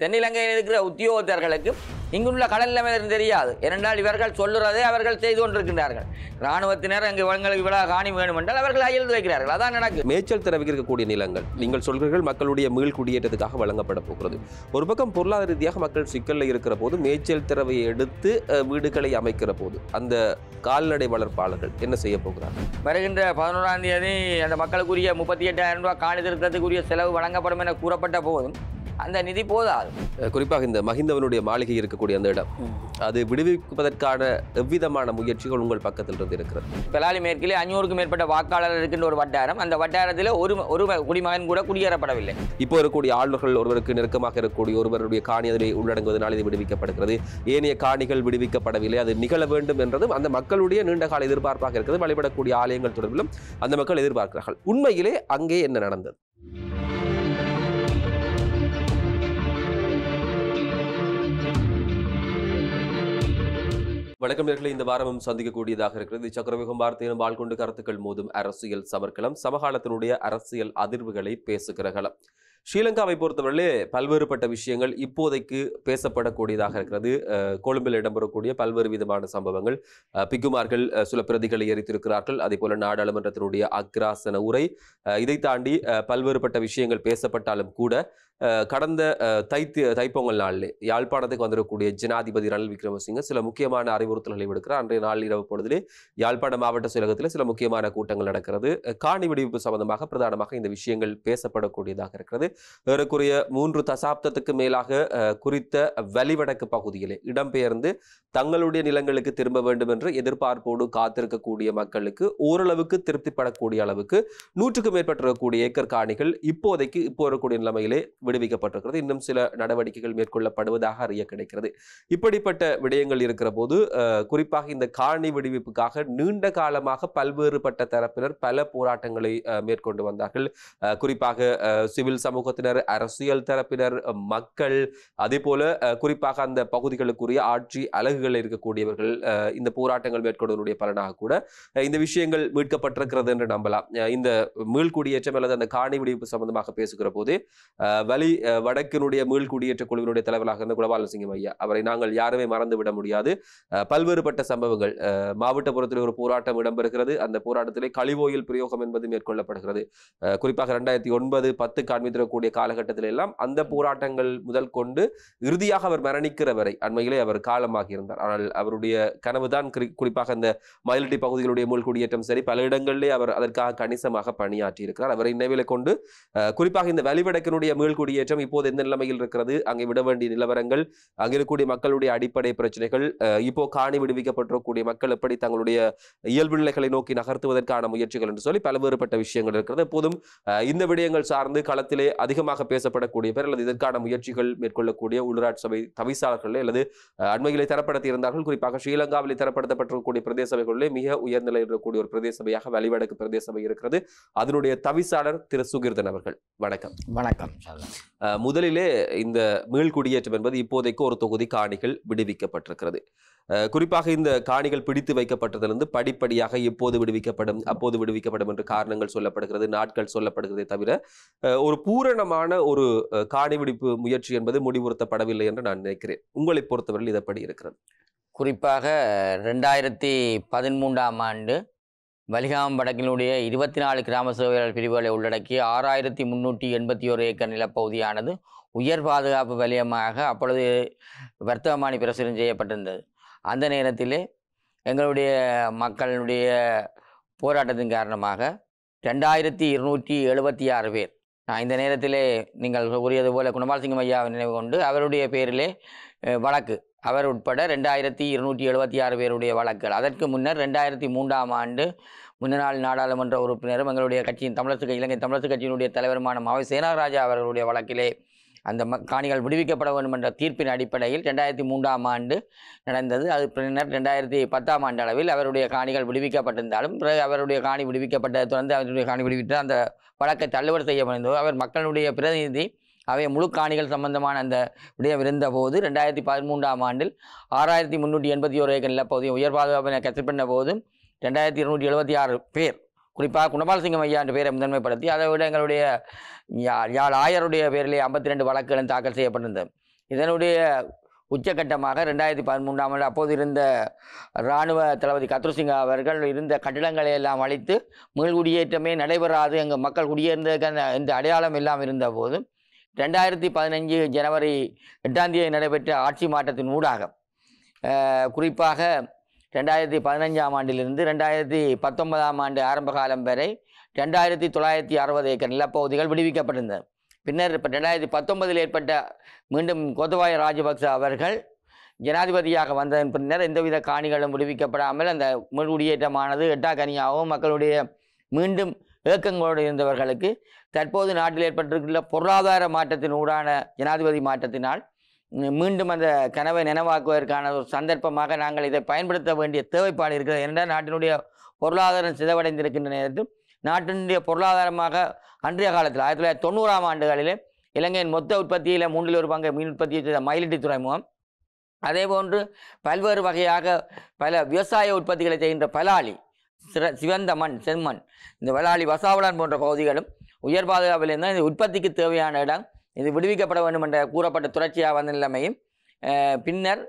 தென்னிலங்கையில் இருக்கிற உத்தியோகத்தர்களுக்கு இங்குள்ள கடல் நிலைமை தெரியாது ஏனென்றால் இவர்கள் சொல்லுறதை அவர்கள் செய்து கொண்டிருக்கிறார்கள் ராணுவத்தினர் அங்கு வளங்களுக்கு விழா காணி வேணும் என்றால் அவர்கள் அயல் வைக்கிறார்கள் அதான் நடக்கு மேய்ச்சல் திறவுக்கு இருக்கக்கூடிய நிலங்கள் நீங்கள் சொல்கிறீர்கள் மக்களுடைய மீள் குடியேற்றத்துக்காக வழங்கப்பட போகிறது ஒரு பக்கம் பொருளாதார ரீதியாக மக்கள் சிக்கலில் இருக்கிற போது மேய்ச்சல் திறவை எடுத்து வீடுகளை அமைக்கிற போது அந்த கால்நடை வளர்ப்பாளர்கள் என்ன செய்ய போகிறார்கள் வருகின்ற பதினோராம் தேதி அந்த மக்களுக்குரிய முப்பத்தி எட்டாயிரம் ரூபாய் காணி திருத்தத்துக்குரிய செலவு வழங்கப்படும் என கூறப்பட்ட போதும் அந்த நிதி போதாது குறிப்பாக இந்த மஹிந்தவனுடைய மாளிகை இருக்கக்கூடிய அந்த இடம் அது விடுவிப்பதற்கான எவ்விதமான முயற்சிகள் உங்கள் பக்கத்தில் இருந்து இருக்கிறது பெலாலி மேற்கிலே ஐநூறுக்கும் மேற்பட்ட வாக்காளர் இருக்கின்ற ஒரு வட்டாரம் அந்த வட்டாரத்தில் ஒரு ஒரு குடிமகன் கூட குடியேறப்படவில்லை இப்போ இருக்கக்கூடிய ஆளுநர்கள் ஒருவருக்கு நெருக்கமாக இருக்கக்கூடிய ஒருவருடைய காணி அதில் உள்ளடங்குவதனால் இது விடுவிக்கப்படுகிறது ஏனைய காணிகள் விடுவிக்கப்படவில்லை அது நிகழ வேண்டும் என்றதும் அந்த மக்களுடைய நீண்டகால எதிர்பார்ப்பாக இருக்கிறது வழிபடக்கூடிய ஆலயங்கள் தொடர்பிலும் அந்த மக்கள் எதிர்பார்க்கிறார்கள் உண்மையிலே அங்கே என்ன நடந்தது வழக்கம் நேர்களை இந்த வாரமும் சந்திக்கக்கூடியதாக இருக்கிறது சக்கரவிகம் வார்த்தையிலும் வாழ்கொண்டு கருத்துக்கள் மோதும் அரசியல் சமர்க்கலம் சமகாலத்தினுடைய அரசியல் அதிர்வுகளை பேசுகிற களம் ஸ்ரீலங்காவை பொறுத்தவரையிலே பல்வேறுபட்ட விஷயங்கள் இப்போதைக்கு பேசப்படக்கூடியதாக இருக்கிறது கொழும்பில் இடம்பெறக்கூடிய பல்வேறு விதமான சம்பவங்கள் பிக்குமார்கள் சில பிரதிகளை எரித்திருக்கிறார்கள் அதே போல நாடாளுமன்றத்தினுடைய அக்ராசன உரை இதை தாண்டி பல்வேறுபட்ட விஷயங்கள் பேசப்பட்டாலும் கூட கடந்த தை தைப்பொங்கல் நாளில் யாழ்ப்பாணத்துக்கு வந்துடக்கூடிய ஜனாதிபதி ரணில் விக்ரமசிங்க சில முக்கியமான அறிவுறுத்தல்களை விடுக்கிறார் அன்றைய நாள் இரவு பொழுதிலே யாழ்ப்பாண மாவட்ட செயலகத்தில் சில முக்கியமான கூட்டங்கள் நடக்கிறது காணி விடுவிப்பு சம்பந்தமாக பிரதானமாக இந்த விஷயங்கள் பேசப்படக்கூடியதாக இருக்கிறது ஏறக்குறைய மூன்று தசாப்தத்துக்கு மேலாக குறித்த வலிவடக்கு பகுதியிலே இடம்பெயர்ந்து தங்களுடைய நிலங்களுக்கு திரும்ப வேண்டும் என்று எதிர்பார்ப்போடு காத்திருக்கக்கூடிய மக்களுக்கு ஓரளவுக்கு திருப்திப்படக்கூடிய அளவுக்கு நூற்றுக்கும் மேற்பட்டிருக்கக்கூடிய ஏக்கர் காணிகள் இப்போதைக்கு இப்போ இருக்கக்கூடிய நிலைமையிலே விடுவிக்கப்பட்டிருக்கிறது இன்னும் சில நடவடிக்கைகள் மேற்கொள்ளப்படுவதாக அறிய கிடைக்கிறது இப்படிப்பட்ட விடயங்கள் இருக்கிற போது குறிப்பாக இந்த காணி விடுவிப்புக்காக நீண்ட காலமாக பல்வேறுபட்ட தரப்பினர் பல போராட்டங்களை மேற்கொண்டு வந்தார்கள் குறிப்பாக சிவில் சமூகத்தினர் அரசியல் தரப்பினர் மக்கள் அதே போல குறிப்பாக அந்த பகுதிகளுக்குரிய ஆட்சி அலகுகள் இருக்கக்கூடியவர்கள் இந்த போராட்டங்கள் மேற்கொள்வதனுடைய பலனாக கூட இந்த விஷயங்கள் மீட்கப்பட்டிருக்கிறது என்று நம்பலாம் இந்த மீள்குடியேற்றம் அல்லது அந்த காணி விடுவிப்பு சம்பந்தமாக பேசுகிற போது வழி வடக்கினுடைய மீள் குடியேற்ற குழுவினுடைய தலைவராக இருந்த குலபாலன் சிங்கம் ஐயா அவரை நாங்கள் யாருமே மறந்து விட முடியாது பல்வேறுபட்ட சம்பவங்கள் மாவட்டபுரத்தில் ஒரு போராட்டம் இடம்பெறுகிறது அந்த போராட்டத்திலே கழிவோயில் பிரயோகம் என்பது மேற்கொள்ளப்படுகிறது குறிப்பாக ரெண்டாயிரத்தி ஒன்பது பத்து காண்பித்திருக்கக்கூடிய காலகட்டத்தில் எல்லாம் அந்த போராட்டங்கள் முதல் கொண்டு இறுதியாக அவர் மரணிக்கிற வரை அண்மையிலே அவர் காலமாகி இருந்தார் ஆனால் அவருடைய கனவுதான் குறிப்பாக அந்த மயிலட்டி பகுதிகளுடைய மூல் குடியேற்றம் சரி பல இடங்களிலே அவர் அதற்காக கணிசமாக பணியாற்றி இருக்கிறார் அவரை நினைவில் கொண்டு குறிப்பாக இந்த வலிவடக்கினுடைய மீள்குடி குடியேற்றம் இப்போது எந்த நிலைமையில் இருக்கிறது அங்கே விட வேண்டிய நிலவரங்கள் அங்கே இருக்கக்கூடிய மக்களுடைய அடிப்படை பிரச்சனைகள் இப்போ காணி விடுவிக்கப்பட்டிருக்கக்கூடிய மக்கள் எப்படி தங்களுடைய இயல்பு நிலைகளை நோக்கி நகர்த்துவதற்கான முயற்சிகள் என்று சொல்லி பலவேறுபட்ட விஷயங்கள் இருக்கிறது எப்போதும் இந்த விடயங்கள் சார்ந்து களத்திலே அதிகமாக பேசப்படக்கூடிய பேர் அல்லது இதற்கான முயற்சிகள் மேற்கொள்ளக்கூடிய உள்ளூராட்சி சபை தவிசாளர்கள் அல்லது அண்மையிலே தரப்படுத்தி இருந்தார்கள் குறிப்பாக ஸ்ரீலங்காவில் தரப்படுத்தப்பட்டிருக்கக்கூடிய பிரதேச சபைகளிலே மிக உயர்நிலை இருக்கக்கூடிய ஒரு பிரதேச சபையாக வழிவடக்கு பிரதேச சபை இருக்கிறது அதனுடைய தவிசாளர் திரு சுகீர்தன் அவர்கள் வணக்கம் வணக்கம் முதலிலே இந்த மீள்குடியேற்றம் என்பது இப்போதைக்கு ஒரு தொகுதி காணிகள் விடுவிக்கப்பட்டிருக்கிறது குறிப்பாக இந்த காணிகள் பிடித்து வைக்கப்பட்டதிலிருந்து படிப்படியாக எப்போது விடுவிக்கப்படும் அப்போது விடுவிக்கப்படும் என்று காரணங்கள் சொல்லப்படுகிறது நாட்கள் சொல்லப்படுகிறதே தவிர ஒரு பூரணமான ஒரு காணி விடுப்பு முயற்சி என்பது முடிவுறுத்தப்படவில்லை என்று நான் நினைக்கிறேன் உங்களை பொறுத்தவரையில் இதப்படி இருக்கிறது குறிப்பாக ரெண்டாயிரத்தி பதிமூன்றாம் ஆண்டு வலிகாம் வடக்கினுடைய இருபத்தி நாலு கிராம சேவையாளர் பிரிவுகளை உள்ளடக்கி ஆறாயிரத்தி முன்னூற்றி எண்பத்தி ஒரு ஏக்கர் நிலப்பகுதியானது உயர் பாதுகாப்பு வலியமாக அப்பொழுது வர்த்தகமானி பிரசுரம் செய்யப்பட்டிருந்தது அந்த நேரத்திலே எங்களுடைய மக்களுடைய போராட்டத்தின் காரணமாக ரெண்டாயிரத்தி இருநூற்றி எழுபத்தி ஆறு பேர் நான் இந்த நேரத்திலே நீங்கள் கூறியது போல குணபால் சிங்கம் ஐயா நினைவு கொண்டு அவருடைய பேரிலே வழக்கு அவர் உட்பட ரெண்டாயிரத்தி இருநூற்றி எழுபத்தி ஆறு பேருடைய வழக்குகள் அதற்கு முன்னர் ரெண்டாயிரத்தி மூன்றாம் ஆண்டு முன்னாள் நாடாளுமன்ற உறுப்பினரும் எங்களுடைய கட்சியின் தமிழரசு இலங்கை தமிழரசு கட்சியினுடைய தலைவருமான மாவை சேனாராஜா அவர்களுடைய வழக்கிலே அந்த காணிகள் விடுவிக்கப்பட வேண்டும் என்ற தீர்ப்பின் அடிப்படையில் ரெண்டாயிரத்தி மூன்றாம் ஆண்டு நடந்தது அது பின்னர் ரெண்டாயிரத்தி பத்தாம் ஆண்டு அளவில் அவருடைய காணிகள் விடுவிக்கப்பட்டிருந்தாலும் பிறகு அவருடைய காணி விடுவிக்கப்பட்டதை தொடர்ந்து அவருடைய காணி விடுவிட்டு அந்த வழக்கை தள்ளுபடி முடிந்தது அவர் மக்களுடைய பிரதிநிதி அவை முழு காணிகள் சம்பந்தமான அந்த விடயம் இருந்தபோது ரெண்டாயிரத்தி பதிமூன்றாம் ஆண்டில் ஆறாயிரத்தி முந்நூற்றி எண்பத்தி ஒரு ஏக்கர் நிலப்பகுதியை உயர் பாதுகாப்பு கற்றுப்பண்ண போதும் ரெண்டாயிரத்தி இருநூற்றி எழுபத்தி ஆறு பேர் குறிப்பாக குணபால் சிங்கம் ஐயா என்ற பேரை முதன்மைப்படுத்தி அதை விட எங்களுடைய யாழ் ஆயருடைய பேரிலே ஐம்பத்தி ரெண்டு வழக்குகளும் தாக்கல் செய்யப்பட்டிருந்தது இதனுடைய உச்சகட்டமாக ரெண்டாயிரத்தி பதிமூன்றாம் ஆண்டு அப்போது இருந்த இராணுவ தளபதி கத்ருசிங்கா அவர்கள் இருந்த கட்டிடங்களை எல்லாம் அழித்து குடியேற்றமே நடைபெறாது எங்கள் மக்கள் குடியேறினதுக்கான இந்த அடையாளம் எல்லாம் இருந்தபோது ரெண்டாயிரத்தி பதினஞ்சு ஜனவரி எட்டாம் தேதி நடைபெற்ற ஆட்சி மாற்றத்தின் ஊடாக குறிப்பாக ரெண்டாயிரத்தி பதினஞ்சாம் ஆண்டிலிருந்து ரெண்டாயிரத்தி பத்தொன்பதாம் ஆண்டு ஆரம்ப காலம் வரை ரெண்டாயிரத்தி தொள்ளாயிரத்தி அறுபது ஏக்கர் நிலப்பகுதிகள் விடுவிக்கப்பட்டிருந்தது பின்னர் இப்போ ரெண்டாயிரத்தி பத்தொன்பதில் ஏற்பட்ட மீண்டும் கோத்தபாய ராஜபக்ச அவர்கள் ஜனாதிபதியாக வந்ததன் பின்னர் எந்தவித காணிகளும் விடுவிக்கப்படாமல் அந்த முழு குடியேற்றமானது எட்டாக்கனியாகவும் மக்களுடைய மீண்டும் ஏக்கங்களோடு இருந்தவர்களுக்கு தற்போது நாட்டில் ஏற்பட்டிருக்கின்ற பொருளாதார மாற்றத்தின் ஊடான ஜனாதிபதி மாற்றத்தினால் மீண்டும் அந்த கனவை நினைவாக்குவதற்கான ஒரு சந்தர்ப்பமாக நாங்கள் இதை பயன்படுத்த வேண்டிய தேவைப்பாடு இருக்கிறது என்றால் நாட்டினுடைய பொருளாதாரம் சிதவடைந்திருக்கின்ற நேரத்தில் நாட்டினுடைய பொருளாதாரமாக அன்றைய காலத்தில் ஆயிரத்தி தொள்ளாயிரத்தி தொண்ணூறாம் ஆண்டுகளிலே இலங்கையின் மொத்த உற்பத்தியில் மூன்றில் ஒரு பங்கு மீன் உற்பத்தியை செய்த மயிலிட்டி துறைமுகம் அதே போன்று பல்வேறு வகையாக பல விவசாய உற்பத்திகளை செய்கின்ற பலாலி சிற சிவந்த மண் செம்மண் இந்த வலாலி வசாவளன் போன்ற பகுதிகளும் உயர் பாதுகாப்பில் இருந்தால் இந்த உற்பத்திக்கு தேவையான இடம் இது விடுவிக்கப்பட வேண்டும் என்ற கூறப்பட்ட தொடர்ச்சியாக நிலைமையும் பின்னர்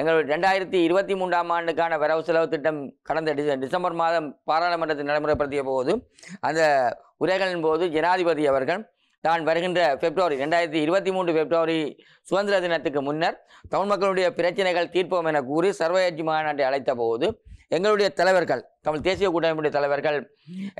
எங்கள் ரெண்டாயிரத்தி இருபத்தி மூன்றாம் ஆண்டுக்கான வரவு செலவு திட்டம் கடந்த டிசம்பர் மாதம் பாராளுமன்றத்தில் நடைமுறைப்படுத்திய போது அந்த உரைகளின் போது ஜனாதிபதி அவர்கள் தான் வருகின்ற பிப்ரவரி ரெண்டாயிரத்தி இருபத்தி மூன்று பிப்ரவரி சுதந்திர தினத்துக்கு முன்னர் தமிழ் மக்களுடைய பிரச்சனைகள் தீர்ப்போம் என கூறி சர்வகட்சி மாநாட்டை அழைத்த போது எங்களுடைய தலைவர்கள் தமிழ் தேசிய கூட்டமைப்புடைய தலைவர்கள்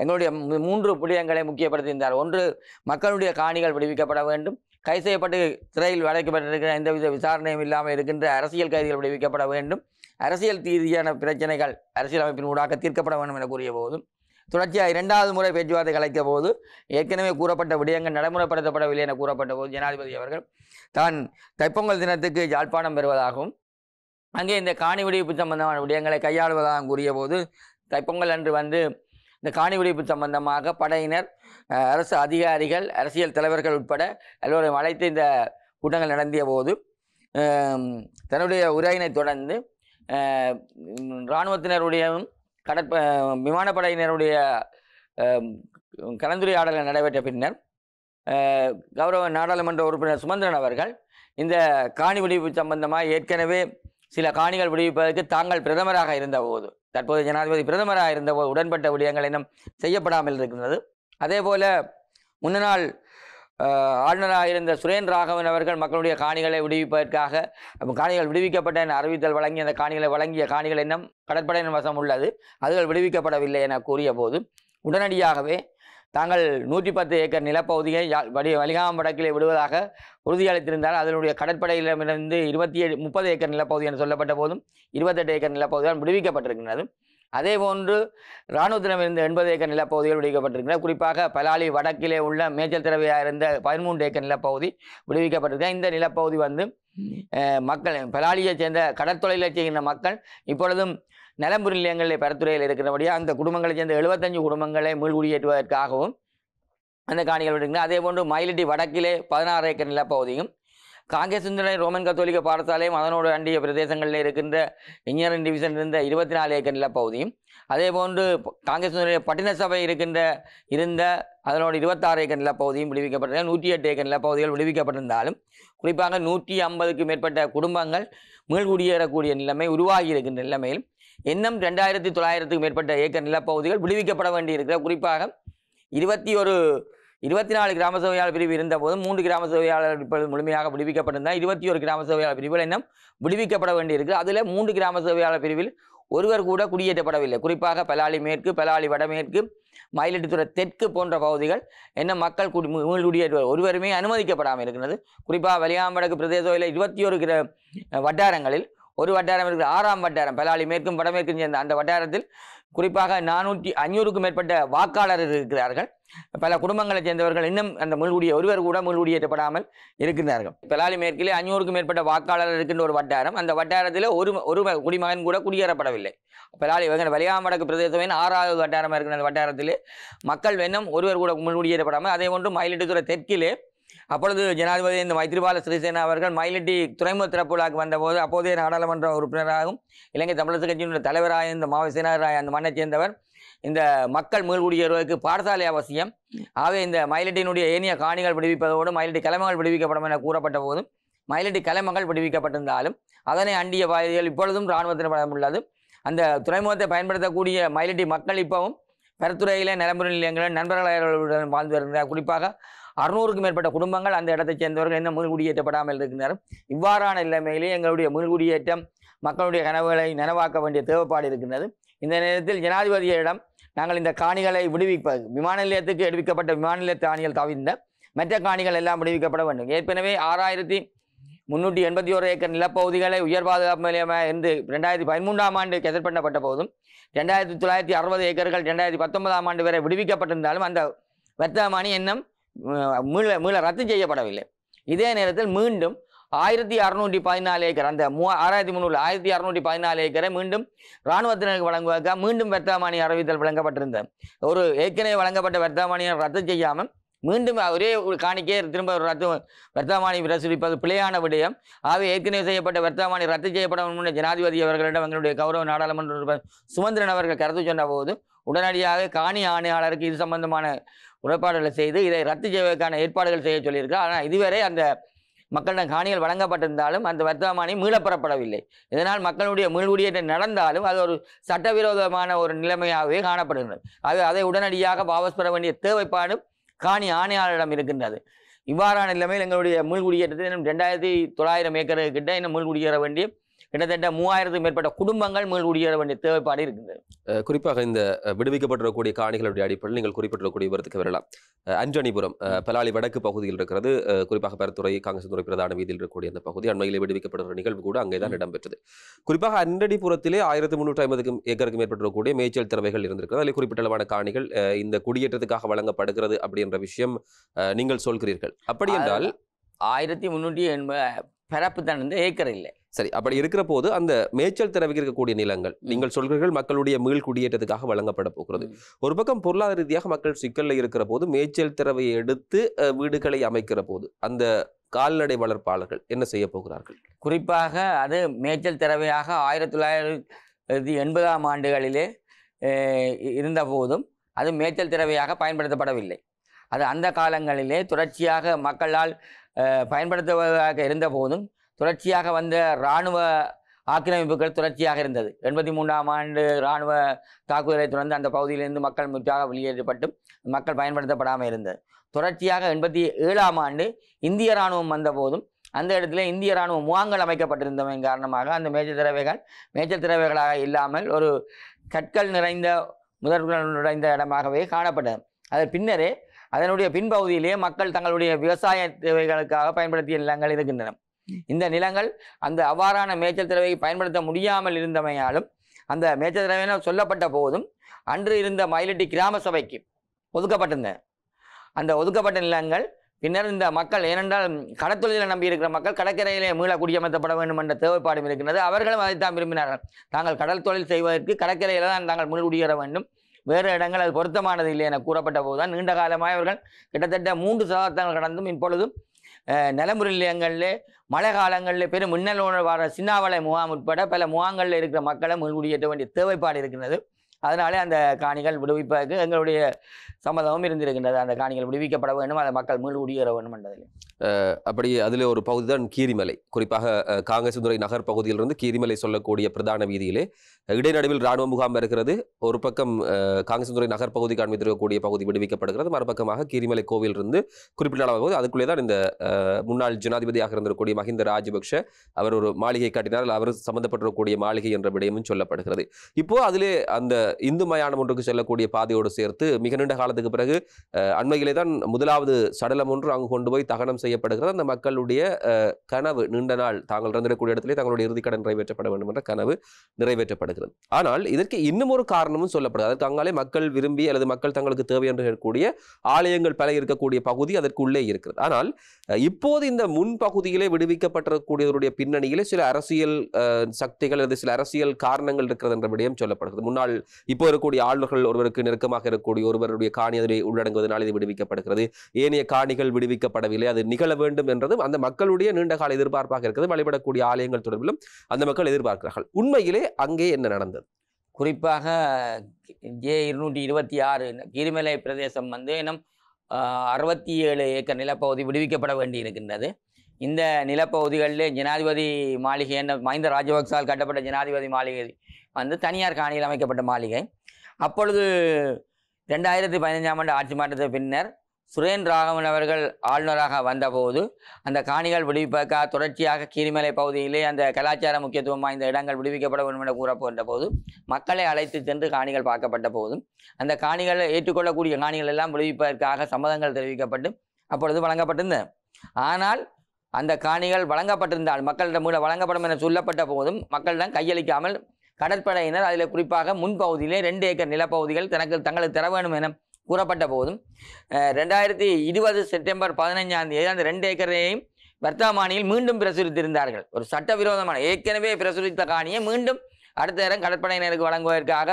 எங்களுடைய மூன்று புள்ளியங்களை முக்கியப்படுத்தியிருந்தார் ஒன்று மக்களுடைய காணிகள் விடுவிக்கப்பட வேண்டும் கைது செய்யப்பட்டு சிறையில் அடைக்கப்பட்டிருக்கிற எந்தவித விசாரணையும் இல்லாமல் இருக்கின்ற அரசியல் கைதிகள் விடுவிக்கப்பட வேண்டும் அரசியல் ரீதியான பிரச்சனைகள் அமைப்பின் ஊடாக தீர்க்கப்பட வேண்டும் என கூறிய போதும் தொடர்ச்சியாக இரண்டாவது முறை பேச்சுவார்த்தை கலைத்த போது ஏற்கனவே கூறப்பட்ட விடயங்கள் நடைமுறைப்படுத்தப்படவில்லை என கூறப்பட்ட போது ஜனாதிபதி அவர்கள் தான் தைப்பொங்கல் தினத்துக்கு ஜாழ்ப்பாணம் பெறுவதாகவும் அங்கே இந்த காணி விடுவிப்பு சம்பந்தமான விடயங்களை கையாளுவதாகவும் கூறிய போது தைப்பொங்கல் அன்று வந்து இந்த காணி ஒழிப்பு சம்பந்தமாக படையினர் அரசு அதிகாரிகள் அரசியல் தலைவர்கள் உட்பட எல்லோரையும் அழைத்து இந்த கூட்டங்கள் நடந்திய போது தன்னுடைய உரையினை தொடர்ந்து இராணுவத்தினருடையவும் கடற்ப விமானப்படையினருடைய கலந்துரையாடல்கள் நடைபெற்ற பின்னர் கௌரவ நாடாளுமன்ற உறுப்பினர் சுமந்திரன் அவர்கள் இந்த காணி விடுவிப்பு சம்பந்தமாக ஏற்கனவே சில காணிகள் விடுவிப்பதற்கு தாங்கள் பிரதமராக இருந்தபோது தற்போது ஜனாதிபதி பிரதமராக இருந்தபோது உடன்பட்ட விடயங்கள் இன்னும் செய்யப்படாமல் இருக்கின்றது அதே போல முன்னாள் ஆளுநராக இருந்த சுரேன் ராகவன் அவர்கள் மக்களுடைய காணிகளை விடுவிப்பதற்காக காணிகள் விடுவிக்கப்பட்ட என அறிவித்தல் வழங்கி அந்த காணிகளை வழங்கிய காணிகள் இன்னும் கடற்படையின் வசம் உள்ளது அதுகள் விடுவிக்கப்படவில்லை என கூறிய போது உடனடியாகவே தாங்கள் நூற்றி பத்து ஏக்கர் நிலப்பகுதியை வடி வலிகாம வடக்கிலே விடுவதாக உறுதியளித்திருந்தால் அதனுடைய கடற்படையிலிருந்து இருபத்தி ஏழு முப்பது ஏக்கர் நிலப்பகுதி என்று சொல்லப்பட்ட போதும் இருபத்தெட்டு ஏக்கர் நிலப்பகுதியால் விடுவிக்கப்பட்டிருக்கின்றது அதே போன்று இராணுவத்திடம் இருந்த எண்பது ஏக்கர் நிலப்பகுதிகள் விடுவிக்கப்பட்டிருக்கிறது குறிப்பாக பலாலி வடக்கிலே உள்ள மேய்ச்சல் திறவையாக இருந்த பதிமூன்று ஏக்கர் நிலப்பகுதி விடுவிக்கப்பட்டிருக்க இந்த நிலப்பகுதி வந்து மக்கள் பலாலியை சேர்ந்த கடற்தொழிலை செய்கின்ற மக்கள் இப்பொழுதும் நலம்புரி நிலையங்களில் பரத்துறையில் இருக்கிறபடியா அந்த குடும்பங்களை சேர்ந்த எழுபத்தஞ்சு குடும்பங்களை மீள்குடியேற்றுவதற்காகவும் அந்த காணிகள் விடுங்க அதே போன்று மயிலிட்டி வடக்கிலே பதினாறு ஏக்கர் நிலப்பகுதியும் காங்கிரஸ் சிந்தனை ரோமன் கத்தோலிக்க பாடசாலையும் அதனோடு அண்டிய பிரதேசங்களில் இருக்கின்ற இன்ஜினியரிங் டிவிஷன் இருந்த இருபத்தி நாலு ஏக்கர் நிலப்பகுதியும் அதே போன்று காங்கிரஸ் சிந்தனை பட்டின சபை இருக்கின்ற இருந்த அதனோடு இருபத்தாறு ஏக்கர் நிலப்பகுதியும் விடுவிக்கப்பட்டது நூற்றி எட்டு ஏக்கர் நிலப்பகுதிகள் விடுவிக்கப்பட்டிருந்தாலும் குறிப்பாக நூற்றி ஐம்பதுக்கு மேற்பட்ட குடும்பங்கள் மீள்குடியேறக்கூடிய நிலைமை உருவாகி இருக்கின்ற நிலைமையில் இன்னும் ரெண்டாயிரத்தி தொள்ளாயிரத்துக்கு மேற்பட்ட ஏக்கர் நிலப்பகுதிகள் விடுவிக்கப்பட வேண்டியிருக்கிற குறிப்பாக இருபத்தி ஒரு இருபத்தி நாலு கிராம சபையாளர் பிரிவு இருந்தபோது மூன்று கிராம சபையாளர் முழுமையாக விடுவிக்கப்பட்டிருந்தால் இருபத்தி ஒரு கிராம சபையாளர் பிரிவுகள் இன்னும் விடுவிக்கப்பட வேண்டியிருக்கு அதில் மூன்று கிராம சபையாளர் பிரிவில் ஒருவர் கூட குடியேற்றப்படவில்லை குறிப்பாக பலாலி மேற்கு பலாலி வடமேற்கு மயிலாடுதுறை தெற்கு போன்ற பகுதிகள் என்ன மக்கள் குடி மீள் ஒருவருமே அனுமதிக்கப்படாமல் இருக்கிறது குறிப்பாக வெளியாம்படக்கு பிரதேச இருபத்தி ஒரு கிர வட்டாரங்களில் ஒரு வட்டாரம் இருக்கிற ஆறாம் வட்டாரம் பலாளி மேற்கும் வடமேற்கும் சேர்ந்த அந்த வட்டாரத்தில் குறிப்பாக நானூற்றி ஐநூறுக்கும் மேற்பட்ட வாக்காளர் இருக்கிறார்கள் பல குடும்பங்களைச் சேர்ந்தவர்கள் இன்னும் அந்த முள்குடிய ஒருவர் கூட முள்குடியேற்றப்படாமல் இருக்கிறார்கள் பலாளி மேற்கிலே ஐநூறுக்கும் மேற்பட்ட வாக்காளர் இருக்கின்ற ஒரு வட்டாரம் அந்த வட்டாரத்தில் ஒரு ஒரு குடிமகன் கூட குடியேறப்படவில்லை பலாலி இவங்க வலியாமடக்கு பிரதேசம் ஆறாவது வட்டாரமாக இருக்கிற அந்த வட்டாரத்திலே மக்கள் வேணும் ஒருவர் கூட முன்குடியேறப்படாமல் அதே போன்று மயிலிட்டுத்துறை தெற்கிலே அப்பொழுது ஜனாதிபதி இந்த மைத்ரிபால சிறிசேனா அவர்கள் மயிலட்டி துறைமுக திறப்புலாக்கு வந்தபோது அப்போதைய நாடாளுமன்ற உறுப்பினராகவும் இலங்கை தமிழரசு கட்சியினுடைய தலைவராக இந்த மாவை அந்த மண்ணைச் சேர்ந்தவர் இந்த மக்கள் மீள்குடியேறுவதற்கு பாடசாலை அவசியம் ஆகவே இந்த மயிலட்டியினுடைய ஏனிய காணிகள் விடுவிப்பதோடு மயிலட்டி கிழமைகள் விடுவிக்கப்படும் என கூறப்பட்ட போதும் மயிலட்டி கிழமைகள் விடுவிக்கப்பட்டிருந்தாலும் அதனை அண்டிய பகுதிகள் இப்பொழுதும் இராணுவத்தின் படம் உள்ளது அந்த துறைமுகத்தை பயன்படுத்தக்கூடிய மயிலட்டி மக்கள் இப்பவும் பெருத்துறையில் நிலம்புற நிலையங்களில் நண்பர்களுடன் வாழ்ந்து வருகிறார் குறிப்பாக அறுநூறுக்கும் மேற்பட்ட குடும்பங்கள் அந்த இடத்தை சேர்ந்தவர்கள் என்ன மீள்குடியேற்றப்படாமல் இருக்கிறார் இவ்வாறான நிலைமையிலே எங்களுடைய மீள்குடியேற்றம் மக்களுடைய கனவுகளை நனவாக்க வேண்டிய தேவைப்பாடு இருக்கின்றது இந்த நேரத்தில் ஜனாதிபதியிடம் நாங்கள் இந்த காணிகளை விடுவிப்ப விமான நிலையத்துக்கு எடுவிக்கப்பட்ட விமான நிலைய காணிகள் தவிர்ந்த மற்ற காணிகள் எல்லாம் விடுவிக்கப்பட வேண்டும் ஏற்கனவே ஆறாயிரத்தி முன்னூற்றி எண்பத்தி ஒரு ஏக்கர் நிலப்பகுதிகளை உயர் பாதுகாப்பு நிலையமாக இருந்து ரெண்டாயிரத்தி பதிமூன்றாம் ஆண்டு கெதர் பண்ணப்பட்ட போதும் ரெண்டாயிரத்தி தொள்ளாயிரத்தி அறுபது ஏக்கர்கள் ரெண்டாயிரத்தி பத்தொன்பதாம் ஆண்டு வரை விடுவிக்கப்பட்டிருந்தாலும் அந்த வர்த்தமானி எண்ணம் மீள மீள ரத்து செய்யப்படவில்லை இதே நேரத்தில் மீண்டும் ஆயிரத்தி அறுநூற்றி பதினாலு ஏக்கர் அந்த மூ ஆறாயிரத்தி முந்நூறு ஆயிரத்தி அறுநூற்றி பதினாலு ஏக்கரை மீண்டும் இராணுவத்தினருக்கு வழங்குவதற்காக மீண்டும் வர்த்தமானி அறிவித்தல் வழங்கப்பட்டிருந்த ஒரு ஏற்கனவே வழங்கப்பட்ட வர்த்தமானியை ரத்து செய்யாமல் மீண்டும் ஒரே ஒரு காணிக்கே திரும்ப ஒரு ரத்து வர்த்தமானி பிரசுரிப்பது பிழையான விடயம் ஆகவே ஏற்கனவே செய்யப்பட்ட வர்த்தமானி ரத்து செய்யப்பட ஜனாதிபதி அவர்களிடம் எங்களுடைய கௌரவ நாடாளுமன்ற சுமந்திரன் அவர்கள் கருத்து சொன்ன போது உடனடியாக காணி ஆணையாளருக்கு இது சம்பந்தமான உடற்பாடுகளை செய்து இதை ரத்து செய்வதற்கான ஏற்பாடுகள் செய்ய சொல்லியிருக்கா ஆனால் இதுவரை அந்த மக்களிடம் காணிகள் வழங்கப்பட்டிருந்தாலும் அந்த வர்த்தமானி மீளப்பெறப்படவில்லை இதனால் மக்களுடைய மீள்குடியேற்ற நடந்தாலும் அது ஒரு சட்டவிரோதமான ஒரு நிலைமையாகவே காணப்படுகிறது அது அதை உடனடியாக வாபஸ் பெற வேண்டிய தேவைப்பாடும் காணி ஆணையாளரிடம் இருக்கின்றது இவ்வாறான நிலைமையில் எங்களுடைய மீள்குடியேற்றத்தை இன்னும் ரெண்டாயிரத்தி தொள்ளாயிரம் ஏக்கர்கிட்ட கிட்ட இன்னும் மீள்குடியேற வேண்டிய கிட்டத்தட்ட மூவாயிரத்துக்கு மேற்பட்ட குடும்பங்கள் மீள்குடியேற வேண்டிய தேவைப்பாடு இருக்குது குறிப்பாக இந்த விடுவிக்கப்பட்டிருக்கக்கூடிய காணிகளுடைய அடிப்படையில் நீங்கள் குறிப்பிட்டிருக்கக்கூடிய விவரத்துக்கு வரலாம் அஞ்சனிபுரம் பலாலி வடக்கு பகுதியில் இருக்கிறது குறிப்பாக பரத்துறை காங்கிரஸ் துறை பிரதான வீதியில் இருக்கக்கூடிய அந்த பகுதி அண்மையிலே விடுவிக்கப்படுகிற நிகழ்வு கூட அங்கே தான் இடம்பெற்றது குறிப்பாக அன்றடிபுரத்திலே ஆயிரத்தி முந்நூற்றி ஐம்பதுக்கும் ஏக்கருக்கும் மேற்பட்டிருக்கக்கூடிய மேய்ச்சல் திறவைகள் இருந்திருக்கிறது அதில் குறிப்பிட்டளவான காணிகள் இந்த குடியேற்றத்துக்காக வழங்கப்படுகிறது அப்படின்ற விஷயம் நீங்கள் சொல்கிறீர்கள் அப்படி என்றால் ஆயிரத்தி முன்னூற்றி எண்பது பரப்பு தான் வந்து ஏக்கர் இல்லை சரி அப்படி இருக்கிற போது அந்த மேய்ச்சல் திறவுக்கு இருக்கக்கூடிய நிலங்கள் நீங்கள் சொல்கிறீர்கள் மக்களுடைய மீள் குடியேற்றத்துக்காக வழங்கப்பட போகிறது ஒரு பக்கம் பொருளாதார ரீதியாக மக்கள் சிக்கலில் இருக்கிற போது மேய்ச்சல் திறவை எடுத்து வீடுகளை அமைக்கிற போது அந்த கால்நடை வளர்ப்பாளர்கள் என்ன செய்ய போகிறார்கள் குறிப்பாக அது மேய்ச்சல் திறவையாக ஆயிரத்தி தொள்ளாயிரத்தி எண்பதாம் ஆண்டுகளிலே இருந்த போதும் அது மேய்ச்சல் திறவையாக பயன்படுத்தப்படவில்லை அது அந்த காலங்களிலே தொடர்ச்சியாக மக்களால் பயன்படுத்துவதாக இருந்த போதும் தொடர்ச்சியாக வந்த இராணுவ ஆக்கிரமிப்புகள் தொடர்ச்சியாக இருந்தது எண்பத்தி மூன்றாம் ஆண்டு இராணுவ தாக்குதலை தொடர்ந்து அந்த பகுதியிலிருந்து மக்கள் முற்றாக வெளியேற்றப்பட்டு மக்கள் பயன்படுத்தப்படாமல் இருந்தது தொடர்ச்சியாக எண்பத்தி ஏழாம் ஆண்டு இந்திய இராணுவம் வந்தபோதும் அந்த இடத்துல இந்திய இராணுவ முகாங்கள் அமைக்கப்பட்டிருந்தவன் காரணமாக அந்த மேஜர் திறவைகள் மேஜர் திறவைகளாக இல்லாமல் ஒரு கற்கள் நிறைந்த முதல்கள் நிறைந்த இடமாகவே காணப்பட்டது அதன் பின்னரே அதனுடைய பின்பகுதியிலேயே மக்கள் தங்களுடைய விவசாய தேவைகளுக்காக பயன்படுத்திய நிலங்கள் இருக்கின்றன இந்த நிலங்கள் அந்த அவ்வாறான மேய்ச்சல் திரவை பயன்படுத்த முடியாமல் இருந்தமையாலும் அந்த மேய்ச்சல் திறவையினால் சொல்லப்பட்ட போதும் அன்று இருந்த மயிலட்டி கிராம சபைக்கு ஒதுக்கப்பட்டிருந்த அந்த ஒதுக்கப்பட்ட நிலங்கள் பின்னர் இந்த மக்கள் ஏனென்றால் கடத்தொழிலை நம்பி இருக்கிற மக்கள் கடற்கரையிலே மீள குடியமர்த்தப்பட வேண்டும் என்ற தேவைப்பாடும் இருக்கின்றது அவர்களும் அதைத்தான் விரும்பினார்கள் தாங்கள் கடல் தொழில் செய்வதற்கு கடற்கரையில் தான் தாங்கள் மீள் குடியேற வேண்டும் வேறு இடங்கள் அது பொருத்தமானது இல்லை என கூறப்பட்ட போதுதான் நீண்ட காலமாக அவர்கள் கிட்டத்தட்ட மூன்று சதாப்தங்கள் கடந்தும் இப்பொழுதும் நிலையங்களில் மழை காலங்களில் பெரும் மின்னல் வர சின்னாவளை முகாம் உட்பட பல முகாம்களில் இருக்கிற மக்களை முன்குடியேற்ற வேண்டிய தேவைப்பாடு இருக்கின்றது அதனாலே அந்த காணிகள் விடுவிப்பதற்கு எங்களுடைய சம்மதமும் இருந்திருக்கின்றது அந்த காணிகள் விடுவிக்கப்பட வேண்டும் அதை மக்கள் மீள் குடியேற வேண்டும் என்றதில்லை அப்படி அதில் ஒரு பகுதி தான் கீரிமலை குறிப்பாக காங்கேசுந்துறை நகர் பகுதியிலிருந்து கீரிமலை சொல்லக்கூடிய பிரதான வீதியிலே இடைநடுவில் இராணுவ முகாம் இருக்கிறது ஒரு பக்கம் காங்கேசுந்துறை நகர் பகுதிக்கு காண்பித்திருக்கக்கூடிய பகுதி விடுவிக்கப்படுகிறது மறுபக்கமாக கீரிமலை இருந்து குறிப்பிட்ட அளவு அதுக்குள்ளே தான் இந்த முன்னாள் ஜனாதிபதியாக இருந்திருக்கக்கூடிய மஹிந்த ராஜபக்ஷ அவர் ஒரு மாளிகை காட்டினார் அவர் சம்பந்தப்பட்டிருக்கக்கூடிய மாளிகை என்ற விடயமும் சொல்லப்படுகிறது இப்போ அதிலே அந்த இந்து மயானம் ஒன்றுக்கு செல்லக்கூடிய பாதையோடு சேர்த்து மிக நீண்ட காலத்துக்கு பிறகு அண்மையிலே தான் முதலாவது சடலம் ஒன்று அங்கு கொண்டு போய் தகனம் செய்யப்படுகிறது அந்த மக்களுடைய கனவு நீண்ட நாள் தாங்கள் இறந்திடக்கூடிய இடத்திலே தங்களுடைய இறுதிக்கடன் நிறைவேற்றப்பட வேண்டும் என்ற கனவு நிறைவேற்றப்படுகிறது ஆனால் இதற்கு இன்னும் ஒரு காரணமும் சொல்லப்படுது அதற்கு அங்காலே மக்கள் விரும்பி அல்லது மக்கள் தங்களுக்கு தேவை என்று இருக்கக்கூடிய ஆலயங்கள் பல இருக்கக்கூடிய பகுதி அதற்குள்ளே இருக்கிறது ஆனால் இப்போது இந்த முன்பகுதியிலே விடுவிக்கப்பட்டிருக்கக்கூடியவருடைய பின்னணியிலே சில அரசியல் சக்திகள் அல்லது சில அரசியல் காரணங்கள் இருக்கிறது என்ற விடயம் சொல்லப்படுகிறது முன்னாள் இப்போ இருக்கக்கூடிய ஆளுநர்கள் ஒருவருக்கு நெருக்கமாக இருக்கக்கூடிய ஒருவருடைய காணி அதில் உள்ளடங்குவதனால் இது விடுவிக்கப்படுகிறது ஏனைய காணிகள் விடுவிக்கப்படவில்லை அது நிகழ வேண்டும் என்றதும் அந்த மக்களுடைய நீண்டகால எதிர்பார்ப்பாக இருக்கிறது வழிபடக்கூடிய ஆலயங்கள் தொடர்பிலும் அந்த மக்கள் எதிர்பார்க்கிறார்கள் உண்மையிலே அங்கே என்ன நடந்தது குறிப்பாக ஜே இருநூற்றி இருபத்தி ஆறு கிரிமலை பிரதேசம் வந்து இன்னும் அறுபத்தி ஏழு ஏக்கர் நிலப்பகுதி விடுவிக்கப்பட வேண்டி இருக்கின்றது இந்த நிலப்பகுதிகளில் ஜனாதிபதி மாளிகை என்ற மஹிந்த ராஜபக்சால் கட்டப்பட்ட ஜனாதிபதி மாளிகை வந்து தனியார் காணியில் அமைக்கப்பட்ட மாளிகை அப்பொழுது ரெண்டாயிரத்தி பதினஞ்சாம் ஆண்டு ஆட்சி மாற்றத்தை பின்னர் சுரேன் ராகவன் அவர்கள் ஆளுநராக வந்தபோது அந்த காணிகள் விடுவிப்பதற்காக தொடர்ச்சியாக கீரிமலை பகுதியிலே அந்த கலாச்சார முக்கியத்துவம் வாய்ந்த இடங்கள் விடுவிக்கப்பட வேண்டும் என கூறப்பட்ட போது மக்களை அழைத்து சென்று காணிகள் பார்க்கப்பட்ட போதும் அந்த காணிகளை ஏற்றுக்கொள்ளக்கூடிய காணிகள் எல்லாம் விடுவிப்பதற்காக சம்மதங்கள் தெரிவிக்கப்பட்டு அப்பொழுது வழங்கப்பட்டிருந்தன ஆனால் அந்த காணிகள் வழங்கப்பட்டிருந்தால் மக்களிடம் மூலம் வழங்கப்படும் என சொல்லப்பட்ட போதும் மக்களிடம் கையளிக்காமல் கடற்படையினர் அதில் குறிப்பாக முன்பகுதியிலே ரெண்டு ஏக்கர் நிலப்பகுதிகள் தனக்கு தங்களுக்கு தர வேண்டும் என கூறப்பட்ட போதும் ரெண்டாயிரத்தி இருபது செப்டம்பர் பதினைஞ்சாம் தேதி அந்த ரெண்டு ஏக்கரையும் வர்த்தமானியில் மீண்டும் பிரசுரித்திருந்தார்கள் ஒரு சட்டவிரோதமான ஏற்கனவே பிரசுரித்த காணியை மீண்டும் அடுத்த நேரம் கடற்படையினருக்கு வழங்குவதற்காக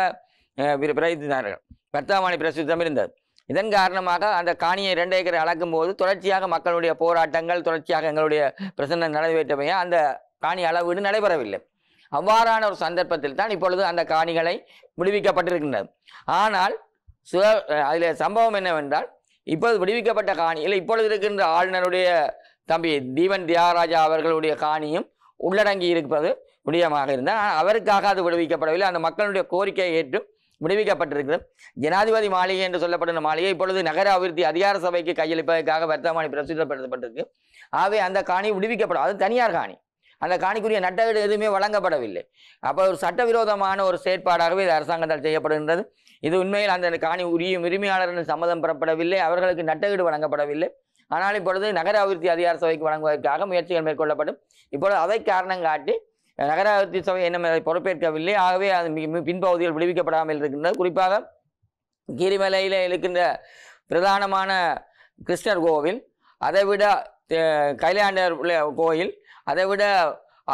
பிரயத்தினார்கள் வர்த்தமானி பிரசுரித்தம் இருந்தது இதன் காரணமாக அந்த காணியை ரெண்டு ஏக்கரை அளக்கும் போது தொடர்ச்சியாக மக்களுடைய போராட்டங்கள் தொடர்ச்சியாக எங்களுடைய பிரச்சனை நிறைவேற்றமையே அந்த காணி அளவீடு நடைபெறவில்லை அவ்வாறான ஒரு சந்தர்ப்பத்தில் தான் இப்பொழுது அந்த காணிகளை விடுவிக்கப்பட்டிருக்கின்றது ஆனால் சுக அதில் சம்பவம் என்னவென்றால் இப்போது விடுவிக்கப்பட்ட காணியில் இப்பொழுது இருக்கின்ற ஆளுநருடைய தம்பி தீபன் தியாகராஜா அவர்களுடைய காணியும் உள்ளடங்கி இருப்பது முடியமாக இருந்தால் ஆனால் அவருக்காக அது விடுவிக்கப்படவில்லை அந்த மக்களுடைய கோரிக்கையை ஏற்று விடுவிக்கப்பட்டிருக்கிறது ஜனாதிபதி மாளிகை என்று சொல்லப்படுகிற மாளிகை இப்பொழுது நகர அபிவிருத்தி அதிகார சபைக்கு கையளிப்பதற்காக வர்த்தமானி பிரசுரப்படுத்தப்பட்டிருக்கு ஆகவே அந்த காணி விடுவிக்கப்படும் அது தனியார் காணி அந்த காணிக்குரிய நட்டவீடு எதுவுமே வழங்கப்படவில்லை அப்போ ஒரு சட்டவிரோதமான ஒரு செயற்பாடாகவே இது அரசாங்கத்தால் செய்யப்படுகின்றது இது உண்மையில் அந்த காணி உரிய உரிமையாளர்கள் சம்மதம் பெறப்படவில்லை அவர்களுக்கு நட்டவீடு வழங்கப்படவில்லை ஆனால் இப்பொழுது நகர அபிவிருத்தி அதிகார சபைக்கு வழங்குவதற்காக முயற்சிகள் மேற்கொள்ளப்படும் இப்பொழுது அதை காரணம் காட்டி நகர அபிவிருத்தி சபை என்ன பொறுப்பேற்கவில்லை ஆகவே அது பின்பகுதிகள் விடுவிக்கப்படாமல் இருக்கின்றது குறிப்பாக கீரிமலையில் இருக்கின்ற பிரதானமான கிருஷ்ணர் கோவில் அதை விட கைலாண்டர் கோயில் அதை விட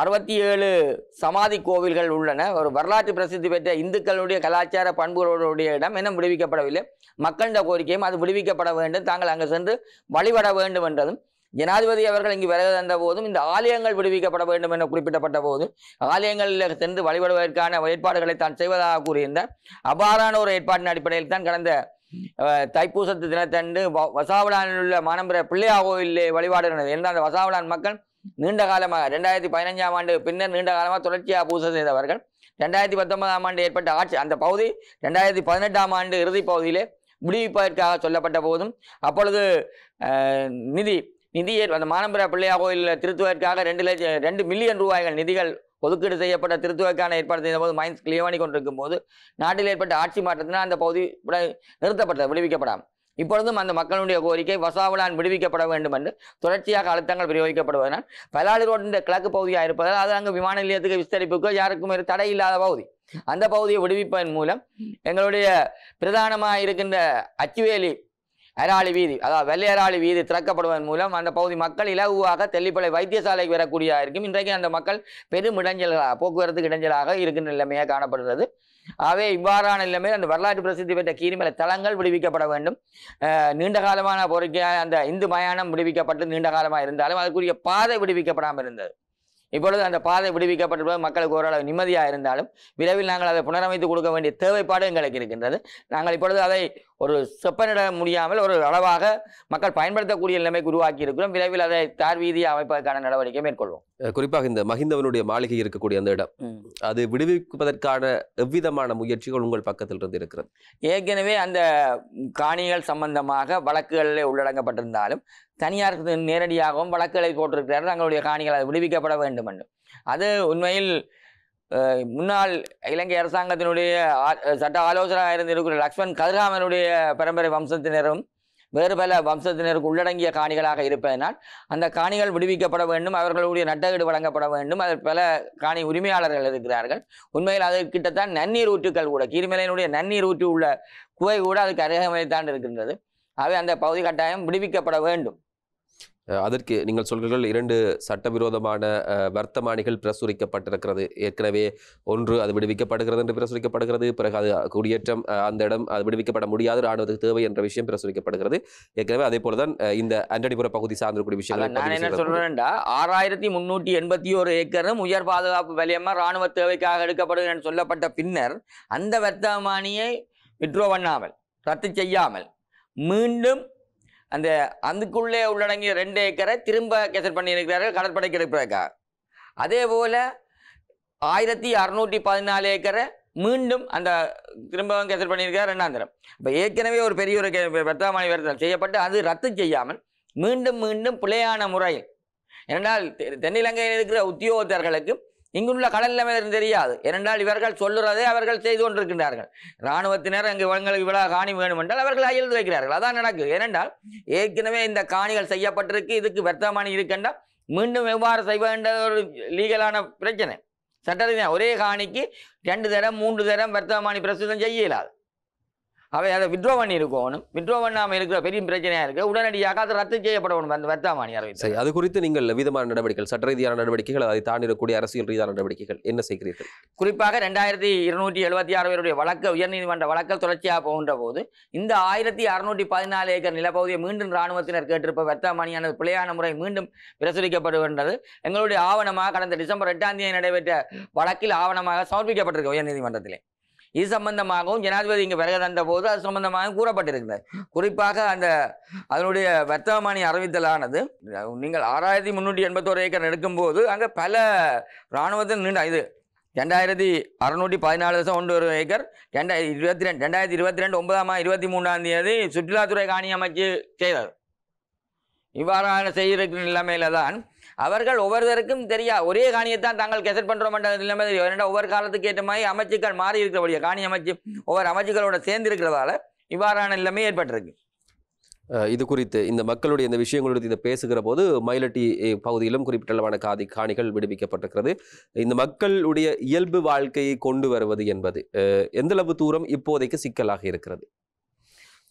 அறுபத்தி ஏழு சமாதி கோவில்கள் உள்ளன ஒரு வரலாற்று பிரசித்தி பெற்ற இந்துக்களுடைய கலாச்சார பண்புகளுடைய இடம் இன்னும் விடுவிக்கப்படவில்லை மக்களிட கோரிக்கையும் அது விடுவிக்கப்பட வேண்டும் தாங்கள் அங்கு சென்று வழிபட வேண்டும் என்றதும் ஜனாதிபதி அவர்கள் இங்கு விலக தந்த போதும் இந்த ஆலயங்கள் விடுவிக்கப்பட வேண்டும் என குறிப்பிடப்பட்ட போது ஆலயங்களில் சென்று வழிபடுவதற்கான ஏற்பாடுகளை தான் செய்வதாக கூறியிருந்தார் அபாரான ஒரு ஏற்பாட்டின் அடிப்படையில் தான் கடந்த தைப்பூசத்து தினத்தன்று வசாவலானில் உள்ள மானம்பர பிள்ளையா கோயிலே வழிபாடு நடந்தது எந்த அந்த வசாவலான் மக்கள் நீண்ட காலமாக ரெண்டாயிரத்தி பதினஞ்சாம் ஆண்டு பின்னர் நீண்ட காலமாக தொடர்ச்சியாக பூசை செய்தவர்கள் ரெண்டாயிரத்தி பத்தொன்பதாம் ஆண்டு ஏற்பட்ட ஆட்சி அந்த பகுதி ரெண்டாயிரத்தி பதினெட்டாம் ஆண்டு இறுதி பகுதியிலே முடிவிப்பதற்காக சொல்லப்பட்ட போதும் அப்பொழுது நிதி நிதி அந்த மானம்புர பிள்ளையார் கோயிலில் திருத்துவதற்காக ரெண்டு லட்சம் ரெண்டு மில்லியன் ரூபாய்கள் நிதிகள் ஒதுக்கீடு செய்யப்பட்ட திருத்துவதற்கான ஏற்பாடு செய்த போது மைன்ஸ் கிளியவாணி கொண்டிருக்கும் போது நாட்டில் ஏற்பட்ட ஆட்சி மாற்றத்தினால் அந்த பகுதி நிறுத்தப்பட்டது விடுவிக்கப்படாமல் இப்பொழுதும் அந்த மக்களுடைய கோரிக்கை வசாவுலான் விடுவிக்கப்பட வேண்டும் என்று தொடர்ச்சியாக அழுத்தங்கள் பிரயோகிக்கப்படுவதனால் பலாலி ரோட் கிழக்கு பகுதியாக இருப்பதால் அது அங்கு விமான நிலையத்துக்கு விஸ்தரிப்புக்கோ யாருக்கும் ஒரு தடை இல்லாத பகுதி அந்த பகுதியை விடுவிப்பதன் மூலம் எங்களுடைய பிரதானமாக இருக்கின்ற அச்சுவேலி எராளி வீதி அதாவது வெள்ளையராளி வீதி திறக்கப்படுவதன் மூலம் அந்த பகுதி மக்கள் இலகுவாக தெல்லிப்பளை வைத்தியசாலைக்கு வரக்கூடியதாக இருக்கும் இன்றைக்கு அந்த மக்கள் பெரும் இடைஞ்சலாக போக்குவரத்துக்கு இடைஞ்சலாக இருக்கின்ற நிலைமையாக காணப்படுகிறது ஆகவே இவ்வாறான நிலைமையில் அந்த வரலாற்று பிரசித்தி பெற்ற கீரிமலை தளங்கள் விடுவிக்கப்பட வேண்டும் நீண்ட காலமான பொறுக்கிய அந்த இந்து மயானம் விடுவிக்கப்பட்டு நீண்ட காலமாக இருந்தாலும் அதுக்குரிய பாதை விடுவிக்கப்படாமல் இருந்தது இப்பொழுது அந்த பாதை விடுவிக்கப்பட்டிருப்பது மக்களுக்கு ஓரளவு நிம்மதியாக இருந்தாலும் விரைவில் நாங்கள் அதை புனரமைத்து கொடுக்க வேண்டிய தேவைப்பாடு எங்களுக்கு இருக்கின்றது நாங்கள் இப்பொழுது அதை ஒரு செப்பனிட முடியாமல் ஒரு அளவாக மக்கள் பயன்படுத்தக்கூடிய நிலைமை உருவாக்கி இருக்கிறோம் விரைவில் அதை தார் வீதியை அமைப்பதற்கான நடவடிக்கை மேற்கொள்வோம் குறிப்பாக இந்த மஹிந்தவனுடைய மாளிகை இருக்கக்கூடிய அந்த இடம் அது விடுவிப்பதற்கான எவ்விதமான முயற்சிகள் உங்கள் பக்கத்தில் இருந்து இருக்கிறது ஏற்கனவே அந்த காணிகள் சம்பந்தமாக வழக்குகளில் உள்ளடங்கப்பட்டிருந்தாலும் தனியார் நேரடியாகவும் வழக்குகளை போட்டிருக்கிறார்கள் தங்களுடைய காணிகள் அது விடுவிக்கப்பட வேண்டும் என்று அது உண்மையில் முன்னாள் இலங்கை அரசாங்கத்தினுடைய சட்ட ஆலோசனாக இருந்திருக்கிற லக்ஷ்மண் கதிராமனுடைய பரம்பரை வம்சத்தினரும் வேறு பல வம்சத்தினருக்கு உள்ளடங்கிய காணிகளாக இருப்பதனால் அந்த காணிகள் விடுவிக்கப்பட வேண்டும் அவர்களுடைய நட்டகீடு வழங்கப்பட வேண்டும் அதில் பல காணி உரிமையாளர்கள் இருக்கிறார்கள் உண்மையில் அது கிட்டத்தான் நன்னீர் ஊற்றுக்கள் கூட கீரிமலையினுடைய நன்னீர் ஊற்று உள்ள குவை கூட அதுக்கு அருகமைத்தான் இருக்கின்றது அவை அந்த பகுதி கட்டாயம் விடுவிக்கப்பட வேண்டும் அதற்கு நீங்கள் சொல்கிறீர்கள் இரண்டு சட்டவிரோதமான வர்த்தமானிகள் பிரசுரிக்கப்பட்டிருக்கிறது ஏற்கனவே ஒன்று அது விடுவிக்கப்படுகிறது என்று பிரசுரிக்கப்படுகிறது பிறகு அது குடியேற்றம் அந்த இடம் அது விடுவிக்கப்பட முடியாது ராணுவத்துக்கு தேவை என்ற விஷயம் பிரசுரிக்கப்படுகிறது ஏற்கனவே அதே போலதான் இந்த அண்டனிபுர பகுதி சார்ந்திருக்கூடிய விஷயம் நான் என்ன சொல்றேன்டா ஆறாயிரத்தி முன்னூற்றி எண்பத்தி ஒரு ஏக்கரும் உயர் பாதுகாப்பு வலயமா ராணுவ தேவைக்காக எடுக்கப்படும் என்று சொல்லப்பட்ட பின்னர் அந்த வர்த்தமானியை விட்ரோ பண்ணாமல் ரத்து செய்யாமல் மீண்டும் அந்த அதுக்குள்ளே உள்ளடங்கிய ரெண்டு ஏக்கரை திரும்ப கேசட் பண்ணியிருக்கிறார்கள் கடற்படை கிடைப்பதற்காக அதே போல் ஆயிரத்தி அறுநூற்றி பதினாலு ஏக்கரை மீண்டும் அந்த திரும்பவும் கேசட் பண்ணியிருக்கிறார் ரெண்டாந்திரம் இப்போ ஏற்கனவே ஒரு பெரிய ஒரு பத்தாமணி வேறுதல் செய்யப்பட்டு அது ரத்து செய்யாமல் மீண்டும் மீண்டும் பிழையான முறையில் ஏனென்றால் தென்னிலங்கையில் இருக்கிற உத்தியோகத்தர்களுக்கு இங்குள்ள கடல் நிலைமையிலும் தெரியாது ஏனென்றால் இவர்கள் சொல்லுறதே அவர்கள் செய்து கொண்டிருக்கின்றார்கள் இராணுவத்தினர் அங்கு இவங்களுக்கு விழா காணி வேணும் என்றால் அவர்கள் அயல்ந்து வைக்கிறார்கள் அதான் நடக்குது ஏனென்றால் ஏற்கனவே இந்த காணிகள் செய்யப்பட்டிருக்கு இதுக்கு வர்த்தமானி இருக்கின்ற மீண்டும் எவ்வாறு செய்ய ஒரு லீகலான பிரச்சனை சட்டரீதியாக ஒரே காணிக்கு ரெண்டு தரம் மூன்று தரம் வர்த்தமானி பிரசுதம் செய்ய இயலாது அவை அதை வித்ரோ பண்ணி இருக்கணும் வித்ரோ பண்ணாமல் இருக்கிற பெரிய பிரச்சனையாக இருக்குது உடனடியாக அது ரத்து செய்யப்படணும் அந்த வர்த்தமானி அரவிந்த் சரி அது குறித்து நீங்கள் விதமான நடவடிக்கைகள் சட்ட ரீதியான நடவடிக்கைகள் அதை தாண்டிடக்கூடிய அரசியல் ரீதியான நடவடிக்கைகள் என்ன செய்கிறீர்கள் குறிப்பாக ரெண்டாயிரத்தி இருநூற்றி எழுபத்தி ஆறு பேருடைய வழக்கு உயர்நீதிமன்ற வழக்கல் தொடர்ச்சியாக போகின்ற போது இந்த ஆயிரத்தி அறுநூற்றி பதினாலு ஏக்கர் நிலப்பகுதியை மீண்டும் இராணுவத்தினர் கேட்டிருப்ப வர்த்தமானியானது பிழையான முறை மீண்டும் பிரசுரிக்கப்படுகின்றது எங்களுடைய ஆவணமாக கடந்த டிசம்பர் எட்டாம் தேதி நடைபெற்ற வழக்கில் ஆவணமாக சமர்ப்பிக்கப்பட்டிருக்கு உயர்நீதிமன்றத்திலே இது சம்பந்தமாகவும் ஜனாதிபதி இங்கே விலக தந்த போது அது சம்பந்தமாகவும் கூறப்பட்டிருக்கிறது குறிப்பாக அந்த அதனுடைய வர்த்தமானி அறிவித்தலானது நீங்கள் ஆறாயிரத்தி முந்நூற்றி எண்பத்தோரு ஏக்கர் எடுக்கும்போது அங்கே பல இராணுவத்தின் நீண்ட இது ரெண்டாயிரத்தி அறுநூற்றி பதினாலு லட்சம் ஒன்று ஒரு ஏக்கர் ரெண்டாயிரத்தி இருபத்தி ரெண்டு ரெண்டாயிரத்தி இருபத்தி ரெண்டு ஒன்பதாம் இருபத்தி மூணாம் தேதி சுற்றுலாத்துறை காணி அமைச்சு செய்தார் இவ்வாறான செய்திருக்கிற நிலைமையில தான் அவர்கள் ஒவ்வொருவருக்கும் தெரியா ஒரே காணியத்தான் தாங்கள் கெசட் பண்ணுறோம் நிலைமை ஒவ்வொரு காலத்துக்கு ஏற்ற மாதிரி அமைச்சுக்கள் மாறி இருக்கக்கூடிய காணி அமைச்சு ஒவ்வொரு அமைச்சுகளோட சேர்ந்து இருக்கிறதால இவ்வாறான நிலைமை ஏற்பட்டிருக்கு இது குறித்து இந்த மக்களுடைய இந்த விஷயங்கள் குறித்து இதை பேசுகிற போது மயிலட்டி பகுதியிலும் குறிப்பிட்டளவான காதி காணிகள் விடுவிக்கப்பட்டிருக்கிறது இந்த மக்களுடைய இயல்பு வாழ்க்கையை கொண்டு வருவது என்பது எந்தளவு தூரம் இப்போதைக்கு சிக்கலாக இருக்கிறது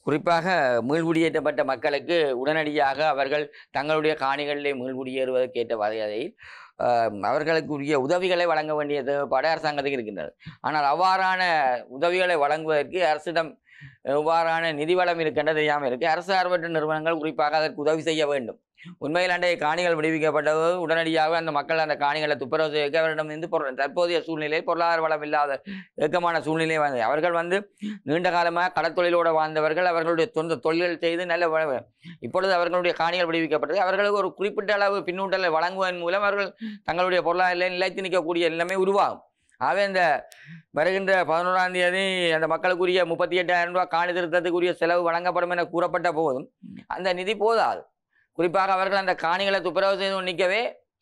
குறிப்பாக மீள்குடியேற்றப்பட்ட மக்களுக்கு உடனடியாக அவர்கள் தங்களுடைய காணிகளிலே மீள்குடியேறுவதற்கு ஏற்ற வகையில் அவர்களுக்கு உரிய உதவிகளை வழங்க வேண்டிய தேவைப்பாடு அரசாங்கத்துக்கு இருக்கின்றது ஆனால் அவ்வாறான உதவிகளை வழங்குவதற்கு அரசிடம் எவ்வாறான நிதி வளம் இருக்கின்றது தெரியாமல் இருக்குது அரசு சார்பற்ற நிறுவனங்கள் குறிப்பாக அதற்கு உதவி செய்ய வேண்டும் உண்மையிலாண்டே காணிகள் விடுவிக்கப்பட்டது உடனடியாக அந்த மக்கள் அந்த காணிகளை துப்புரவு செய்ய வேண்டும் இருந்து தற்போதைய சூழ்நிலை பொருளாதார வளம் இல்லாத இயக்கமான சூழ்நிலை வந்தது அவர்கள் வந்து நீண்ட காலமாக கடற்தொழிலோடு வாழ்ந்தவர்கள் அவர்களுடைய சொந்த தொழில்கள் செய்து நல்ல இப்பொழுது அவர்களுடைய காணிகள் விடுவிக்கப்பட்டது அவர்களுக்கு ஒரு குறிப்பிட்ட அளவு பின்னூட்டலை வழங்குவதன் மூலம் அவர்கள் தங்களுடைய பொருளாதார நிலைத்து நிற்கக்கூடிய எல்லாமே உருவாகும் ஆகவே இந்த வருகின்ற பதினோராம் தேதி அந்த மக்களுக்குரிய முப்பத்தி எட்டாயிரம் ரூபாய் காணி திருத்தத்துக்குரிய செலவு வழங்கப்படும் என கூறப்பட்ட போதும் அந்த நிதி போதாது குறிப்பாக அவர்கள் அந்த காணிகளை துப்புரவு செய்து நிற்கவே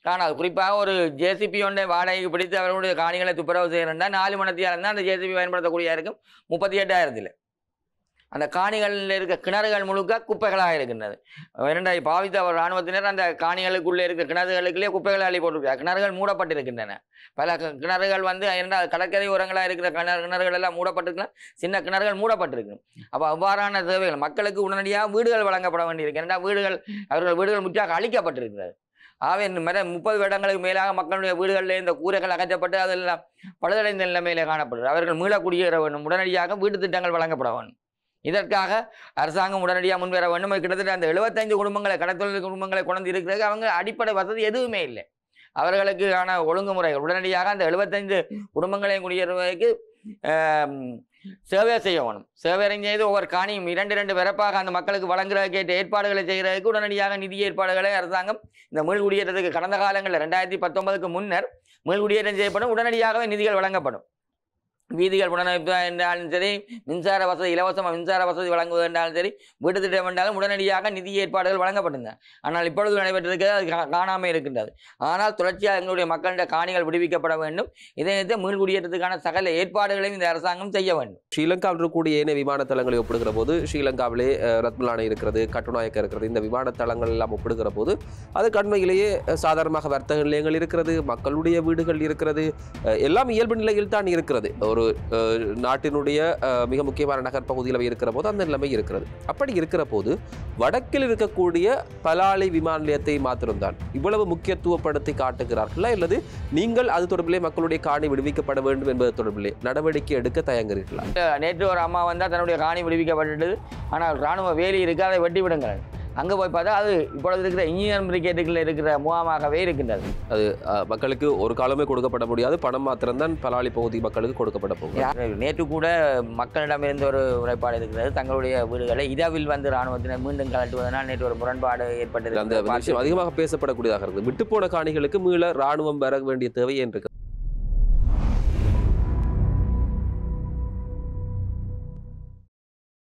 காணாது குறிப்பாக ஒரு ஜேசிபி ஒன்றை வாடகைக்கு பிடித்து அவர்களுடைய காணிகளை துப்புரவு செய்யணும்னா நாலு மணத்தியாரம் தான் அந்த ஜேசிபி பயன்படுத்தக்கூடிய இருக்கும் முப்பத்தி எட்டாயிரத்தில் அந்த காணிகளில் இருக்க கிணறுகள் முழுக்க குப்பைகளாக இருக்கின்றது இரண்டா பாவித்த இராணுவத்தினர் அந்த காணிகளுக்குள்ளே இருக்க கிணறுகளுக்குள்ளே குப்பைகளை அள்ளி போட்டிருக்க கிணறுகள் மூடப்பட்டிருக்கின்றன பல கிணறுகள் வந்து இரண்டாவது கடற்கரை உரங்களாக இருக்கிற கிணறு கிணறுகள் எல்லாம் மூடப்பட்டிருக்கலாம் சின்ன கிணறுகள் மூடப்பட்டிருக்கு அப்போ அவ்வாறான தேவைகள் மக்களுக்கு உடனடியாக வீடுகள் வழங்கப்பட வேண்டியிருக்கு இரண்டா வீடுகள் அவர்கள் வீடுகள் முற்றாக அழிக்கப்பட்டிருக்கிறது ஆகவே மற்ற முப்பது வருடங்களுக்கு மேலாக மக்களுடைய வீடுகளில் இந்த கூரைகள் அகற்றப்பட்டு அதெல்லாம் பழுதடைந்த நிலைமையில காணப்படுகிறது அவர்கள் மீளக்கூடிய வேண்டும் உடனடியாக வீட்டு திட்டங்கள் வழங்கப்பட வேண்டும் இதற்காக அரசாங்கம் உடனடியாக முன்வர வேண்டும் கிட்டத்தட்ட அந்த எழுபத்தைந்து குடும்பங்களை கடத்தொழில் குடும்பங்களை கொண்டு இருக்கிறது அவங்க அடிப்படை வசதி எதுவுமே இல்லை அவர்களுக்கான ஒழுங்குமுறைகள் உடனடியாக அந்த எழுபத்தைந்து குடும்பங்களையும் குடியேறுவதற்கு சேவை செய்ய வேணும் சேவை செய்து ஒவ்வொரு காணியும் இரண்டு இரண்டு பிறப்பாக அந்த மக்களுக்கு வழங்குறதுக்கேற்ற ஏற்பாடுகளை செய்கிறதுக்கு உடனடியாக நிதி ஏற்பாடுகளை அரசாங்கம் இந்த குடியேற்றத்துக்கு கடந்த காலங்களில் ரெண்டாயிரத்தி பத்தொன்பதுக்கு முன்னர் குடியேற்றம் செய்யப்படும் உடனடியாகவே நிதிகள் வழங்கப்படும் வீதிகள் புனரமைப்பு என்றாலும் சரி மின்சார வசதி இலவசமாக மின்சார வசதி வழங்குவது என்றாலும் சரி வீட்டு திட்டம் என்றாலும் உடனடியாக நிதி ஏற்பாடுகள் வழங்கப்பட்டிருந்தன ஆனால் இப்பொழுது நடைபெற்றிருக்கிறது அது காணாமல் இருக்கின்றது ஆனால் தொடர்ச்சியாக எங்களுடைய மக்களிடம் காணிகள் விடுவிக்கப்பட வேண்டும் மீள் குடியேற்றத்துக்கான சகல ஏற்பாடுகளையும் இந்த அரசாங்கம் செய்ய வேண்டும் ஸ்ரீலங்காவில் இருக்கக்கூடிய ஏனைய விமான தளங்களை ஒப்பிடுகிற போது ஸ்ரீலங்காவிலே ரத்மலானை இருக்கிறது கட்டுநாயக்கம் இருக்கிறது இந்த விமான தளங்கள் எல்லாம் ஒப்பிடுகிற போது அது கண்மையிலேயே சாதாரணமாக வர்த்தக நிலையங்கள் இருக்கிறது மக்களுடைய வீடுகள் இருக்கிறது எல்லாம் இயல்பு நிலையில் தான் இருக்கிறது ஒரு நாட்டினுடைய மிக முக்கியமான நகர்ப்பகுதியில் இருக்கிற போது அந்த நிலைமை இருக்கிறது அப்படி இருக்கிற போது வடக்கில் இருக்கக்கூடிய பலாலி விமான நிலையத்தை மாத்திரம்தான் இவ்வளவு முக்கியத்துவப்படுத்தி காட்டுகிறார்களா அல்லது நீங்கள் அது தொடர்பிலே மக்களுடைய காணி விடுவிக்கப்பட வேண்டும் என்பது தொடர்பிலே நடவடிக்கை எடுக்க தயங்குறீர்களா நேற்று ஒரு அம்மா வந்தால் தன்னுடைய காணி விடுவிக்கப்பட்டது ஆனால் இராணுவ வேலி இருக்காத வெட்டி விடுங்கள் அங்கே போய் பார்த்தா அது இப்பொழுது இருக்கிற இன்ஜினியர் பிரிகேடுகளில் இருக்கிற முகாமாகவே இருக்கின்றது அது மக்களுக்கு ஒரு காலமே கொடுக்கப்பட முடியாது பணம் மாத்திரம்தான் பலாளி பகுதி மக்களுக்கு கொடுக்கப்பட போகும் நேற்று கூட மக்களிடமிருந்து ஒரு உரைப்பாடு இருக்கிறது தங்களுடைய வீடுகளை இரவில் வந்து ராணுவத்தினர் மீண்டும் கலட்டுவதனால் நேற்று ஒரு முரண்பாடு ஏற்பட்டது அந்த அதிகமாக பேசப்படக்கூடியதாக இருக்குது விட்டுப்போன காணிகளுக்கு மீள ராணுவம் வர வேண்டிய தேவை என்று